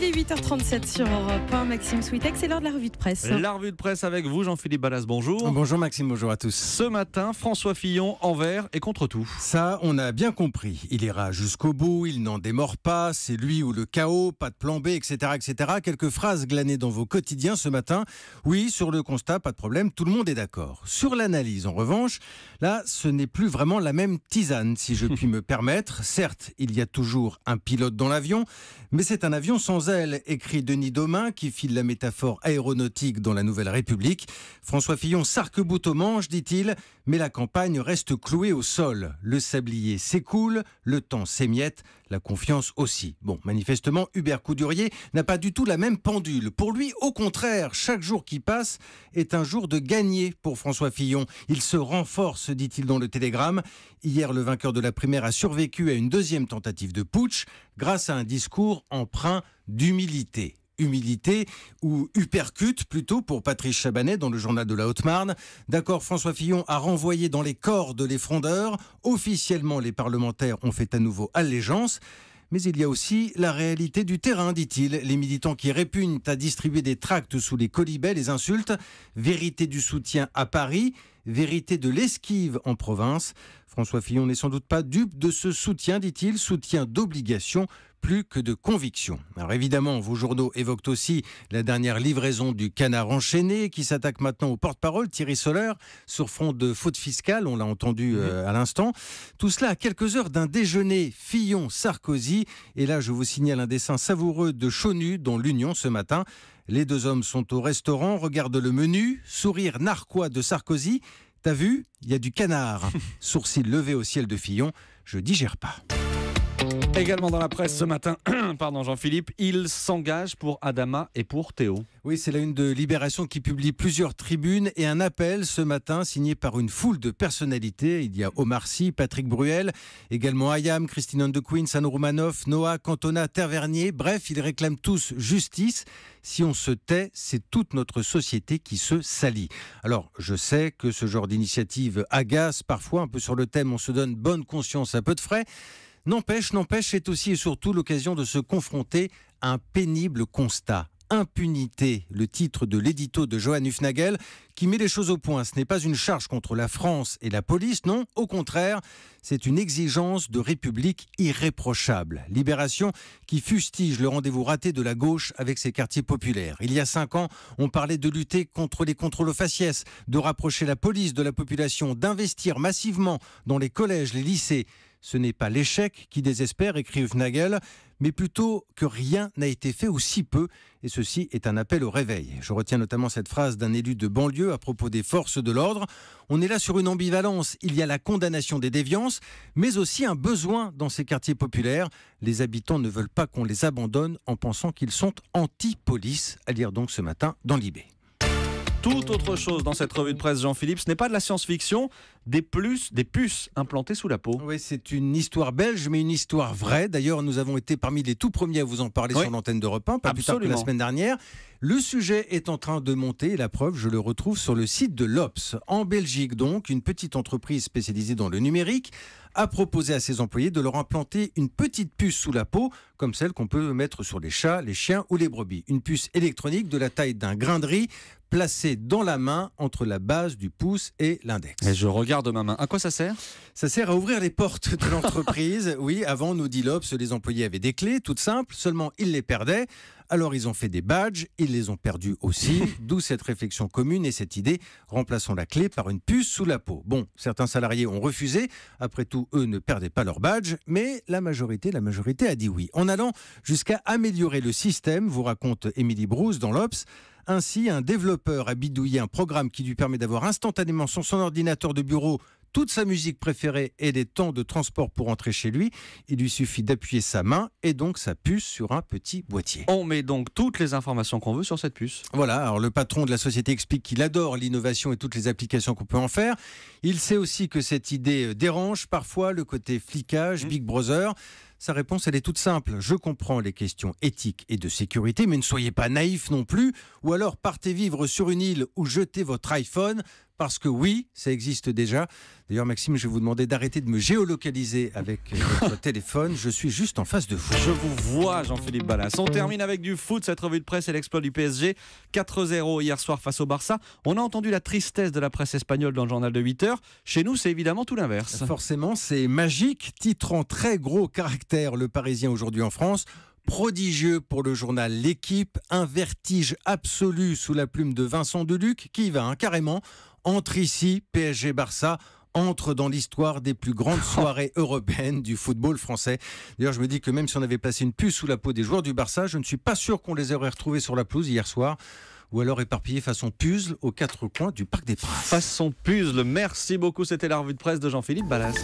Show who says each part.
Speaker 1: Il est 8h37 sur Europe 1. Maxime Switek, c'est l'heure de la revue de presse. La revue de presse avec vous, Jean-Philippe Ballas, bonjour. Bonjour Maxime, bonjour à tous. Ce matin, François Fillon envers et contre tout. Ça, on a bien compris. Il ira jusqu'au bout, il n'en démord pas, c'est lui ou le chaos, pas de plan B, etc., etc. Quelques phrases glanées dans vos quotidiens ce matin. Oui, sur le constat, pas de problème, tout le monde est d'accord. Sur l'analyse, en revanche, là, ce n'est plus vraiment la même tisane, si je puis me permettre. Certes, il y a toujours un pilote dans l'avion, mais c'est un avion sans écrit Denis Domain, qui file la métaphore aéronautique dans la Nouvelle République. François Fillon s'arc-boute au manche, dit-il, mais la campagne reste clouée au sol. Le sablier s'écoule, le temps s'émiette, la confiance aussi. Bon, manifestement, Hubert Coudurier n'a pas du tout la même pendule. Pour lui, au contraire, chaque jour qui passe est un jour de gagné pour François Fillon. Il se renforce, dit-il dans le Télégramme. Hier, le vainqueur de la primaire a survécu à une deuxième tentative de putsch grâce à un discours empreint d'humilité. Humilité ou hypercute plutôt pour Patrice Chabanet dans le journal de la Haute-Marne. D'accord, François Fillon a renvoyé dans les corps de les frondeurs. Officiellement, les parlementaires ont fait à nouveau allégeance. Mais il y a aussi la réalité du terrain, dit-il. Les militants qui répugnent à distribuer des tracts sous les colibets, les insultes, vérité du soutien à Paris, vérité de l'esquive en province. François Fillon n'est sans doute pas dupe de ce soutien, dit-il, soutien d'obligation plus que de conviction. Alors évidemment, vos journaux évoquent aussi la dernière livraison du canard enchaîné qui s'attaque maintenant au porte-parole Thierry Soler sur front de faute fiscale, on l'a entendu mhm. euh, à l'instant. Tout cela à quelques heures d'un déjeuner Fillon-Sarkozy. Et là, je vous signale un dessin savoureux de Chonu dans l'Union ce matin. Les deux hommes sont au restaurant, regardent le menu, sourire narquois de Sarkozy. T'as vu Il y a du canard. sourcils levé au ciel de Fillon. Je digère pas. Également dans la presse ce matin, pardon Jean-Philippe, il s'engage pour Adama et pour Théo. Oui, c'est la une de Libération qui publie plusieurs tribunes et un appel ce matin signé par une foule de personnalités. Il y a Omar Sy, Patrick Bruel, également Ayam, Christine de Queen, Noah, Cantona, Tervernier. Bref, ils réclament tous justice. Si on se tait, c'est toute notre société qui se salit. Alors, je sais que ce genre d'initiative agace parfois, un peu sur le thème on se donne bonne conscience à peu de frais. N'empêche, n'empêche, c'est aussi et surtout l'occasion de se confronter à un pénible constat. Impunité, le titre de l'édito de Johan Hufnagel, qui met les choses au point. Ce n'est pas une charge contre la France et la police, non, au contraire, c'est une exigence de république irréprochable. Libération qui fustige le rendez-vous raté de la gauche avec ses quartiers populaires. Il y a cinq ans, on parlait de lutter contre les contrôles aux faciès, de rapprocher la police de la population, d'investir massivement dans les collèges, les lycées. Ce n'est pas l'échec qui désespère, écrit Nagel, mais plutôt que rien n'a été fait ou si peu, et ceci est un appel au réveil. Je retiens notamment cette phrase d'un élu de banlieue à propos des forces de l'ordre. On est là sur une ambivalence, il y a la condamnation des déviances, mais aussi un besoin dans ces quartiers populaires. Les habitants ne veulent pas qu'on les abandonne en pensant qu'ils sont anti-police, à lire donc ce matin dans l'IB Toute autre chose dans cette revue de presse, Jean-Philippe. Ce n'est pas de la science-fiction, des, des puces implantées sous la peau. Oui, c'est une histoire belge, mais une histoire vraie. D'ailleurs, nous avons été parmi les tout premiers à vous en parler sur l'antenne de Repin, pas Absolument. plus que la semaine dernière. Le sujet est en train de monter et la preuve, je le retrouve sur le site de l'ops En Belgique, donc, une petite entreprise spécialisée dans le numérique a proposé à ses employés de leur implanter une petite puce sous la peau, comme celle qu'on peut mettre sur les chats, les chiens ou les brebis. Une puce électronique de la taille d'un grain de riz placée dans la main entre la base du pouce et l'index. je regarde de ma main. À quoi ça sert Ça sert à ouvrir les portes de l'entreprise. oui, avant nous dit l'Obs, les employés avaient des clés, toutes simples, seulement ils les perdaient. Alors ils ont fait des badges, ils les ont perdus aussi, d'où cette réflexion commune et cette idée, remplaçons la clé par une puce sous la peau. Bon, certains salariés ont refusé, après tout eux ne perdaient pas leur badge, mais la majorité, la majorité a dit oui. En allant jusqu'à améliorer le système, vous raconte Émilie Brousse dans l'Obs, ainsi, un développeur a bidouillé un programme qui lui permet d'avoir instantanément sur son ordinateur de bureau toute sa musique préférée et des temps de transport pour entrer chez lui. Il lui suffit d'appuyer sa main et donc sa puce sur un petit boîtier. On met donc toutes les informations qu'on veut sur cette puce. Voilà, alors le patron de la société explique qu'il adore l'innovation et toutes les applications qu'on peut en faire. Il sait aussi que cette idée dérange parfois le côté flicage, mmh. Big Brother. Sa réponse, elle est toute simple. Je comprends les questions éthiques et de sécurité, mais ne soyez pas naïfs non plus. Ou alors partez vivre sur une île ou jetez votre iPhone parce que oui, ça existe déjà. D'ailleurs, Maxime, je vais vous demander d'arrêter de me géolocaliser avec euh, votre téléphone. Je suis juste en face de vous. Je vous vois, Jean-Philippe Ballas. On termine avec du foot. Cette revue de presse et l'exploit du PSG. 4-0 hier soir face au Barça. On a entendu la tristesse de la presse espagnole dans le journal de 8 heures. Chez nous, c'est évidemment tout l'inverse. Forcément, c'est magique. Titre en très gros caractère, le Parisien aujourd'hui en France prodigieux pour le journal L'équipe, un vertige absolu sous la plume de Vincent Deluc qui va hein, carrément entre ici, PSG-Barça entre dans l'histoire des plus grandes soirées européennes du football français. D'ailleurs, je me dis que même si on avait placé une puce sous la peau des joueurs du Barça, je ne suis pas sûr qu'on les aurait retrouvés sur la pelouse hier soir ou alors éparpillés façon puzzle aux quatre coins du Parc des Princes. Façon puzzle, merci beaucoup. C'était la revue de presse de Jean-Philippe Ballas.